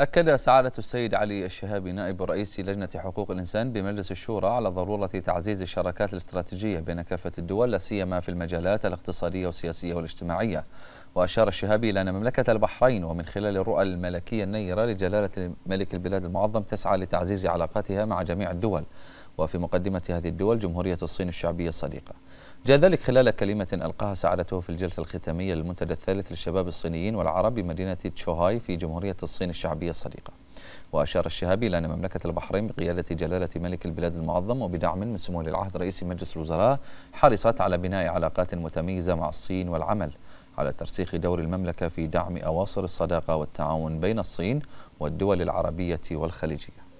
أكد سعادة السيد علي الشهابي نائب رئيس لجنة حقوق الإنسان بمجلس الشورى على ضرورة تعزيز الشراكات الاستراتيجية بين كافة الدول سيما في المجالات الاقتصادية والسياسية والاجتماعية وأشار الشهابي إلى أن مملكة البحرين ومن خلال الرؤى الملكية النيرة لجلالة ملك البلاد المعظم تسعى لتعزيز علاقاتها مع جميع الدول وفي مقدمة هذه الدول جمهورية الصين الشعبية الصديقة جاء ذلك خلال كلمة ألقاها سعادته في الجلسة الختامية للمنتدى الثالث للشباب الصينيين والعرب بمدينة تشوهاي في جمهورية الصين الشعبية الصديقة وأشار الشهابي إلى أن مملكة البحرين بقيادة جلالة ملك البلاد المعظم وبدعم من سمو العهد رئيس مجلس الوزراء حرصت على بناء علاقات متميزة مع الصين والعمل على ترسيخ دور المملكة في دعم أواصر الصداقة والتعاون بين الصين والدول العربية والخليجية